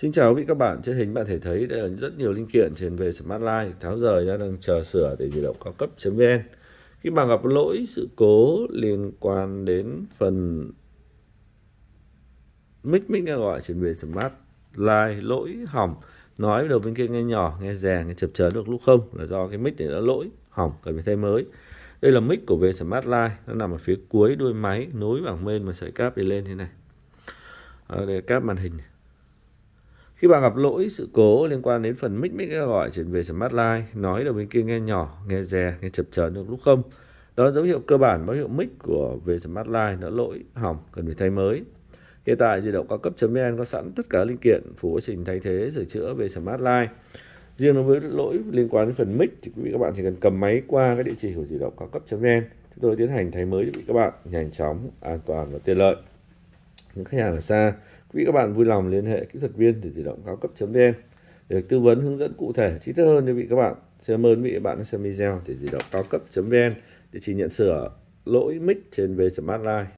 Xin chào quý các bạn, trên hình bạn thể thấy đây là rất nhiều linh kiện trên về smart Smartline tháo rời ra đang chờ sửa để di động cao cấp.vn Khi bạn gặp lỗi sự cố liên quan đến phần mic mic nghe gọi trên về smart Smartline lỗi hỏng nói đầu bên kia nghe nhỏ, nghe rè, nghe chập chờn được lúc không là do cái mic này đã lỗi, hỏng cần phải thay mới. Đây là mic của về smart Smartline, nó nằm ở phía cuối đuôi máy nối bảng main và sợi cáp đi lên thế này. Ở ờ, đây cáp màn hình này khi bạn gặp lỗi sự cố liên quan đến phần mic mic gọi chuyển về Smartline, nói đầu bên kia nghe nhỏ, nghe dè, nghe chập chờn được lúc không? Đó là dấu hiệu cơ bản báo hiệu mic của về Smartline đã lỗi, hỏng, cần phải thay mới. Hiện tại di động cao cấp.vn có sẵn tất cả linh kiện phụ quá trình thay thế sửa chữa về Smartline. Riêng đối với lỗi liên quan đến phần mic thì quý vị các bạn chỉ cần cầm máy qua cái địa chỉ của di động cao cấp.vn. Chúng tôi tiến hành thay mới cho quý vị các bạn nhanh chóng, an toàn và tiện lợi những khách hàng ở xa. Quý vị các bạn vui lòng liên hệ kỹ thuật viên để tự động cao cấp.vn để được tư vấn hướng dẫn cụ thể chi tiết hơn cho vị các bạn. Xin cảm ơn vị các bạn đã xem video để tự động cao cấp.vn để chỉ nhận sửa lỗi mic trên V Smart Live.